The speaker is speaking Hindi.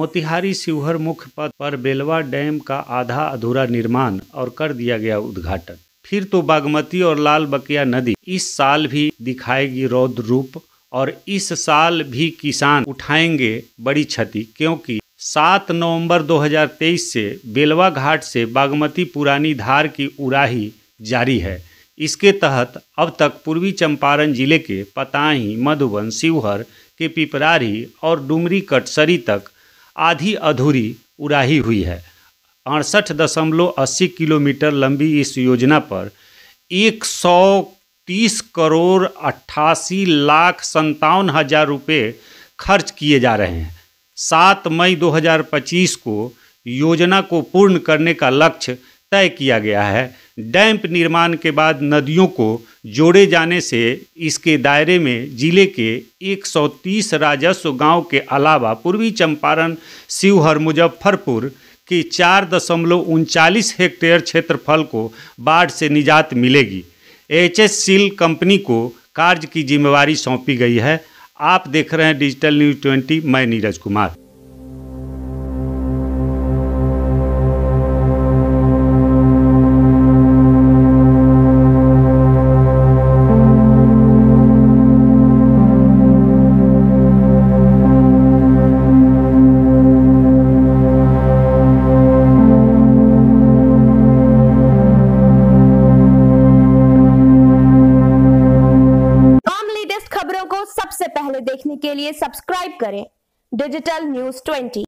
मोतिहारी शिवहर मुख्य पथ पर बेलवा डैम का आधा अधूरा निर्माण और कर दिया गया उद्घाटन फिर तो बागमती और लाल बकिया नदी इस साल भी दिखाएगी रौद्र रूप और इस साल भी किसान उठाएंगे बड़ी क्षति क्योंकि 7 नवंबर 2023 से बेलवा घाट से बागमती पुरानी धार की उड़ाही जारी है इसके तहत अब तक पूर्वी चंपारण जिले के पताही मधुबन शिवहर के पिपरारी और डुमरी कटसरी तक आधी अधूरी उड़ाही हुई है अड़सठ दशमलव अस्सी किलोमीटर लंबी इस योजना पर एक सौ तीस करोड़ अट्ठासी लाख संतावन हज़ार रुपये खर्च किए जा रहे हैं सात मई 2025 को योजना को पूर्ण करने का लक्ष्य तय किया गया है डैम्प निर्माण के बाद नदियों को जोड़े जाने से इसके दायरे में जिले के 130 राजस्व गांव के अलावा पूर्वी चंपारण शिवहर मुजफ्फरपुर के चार दशमलव उनचालीस हेक्टेयर क्षेत्रफल को बाढ़ से निजात मिलेगी एच एस सील कंपनी को कार्य की जिम्मेवारी सौंपी गई है आप देख रहे हैं डिजिटल न्यूज़ ट्वेंटी मैं नीरज कुमार देखने के लिए सब्सक्राइब करें डिजिटल न्यूज ट्वेंटी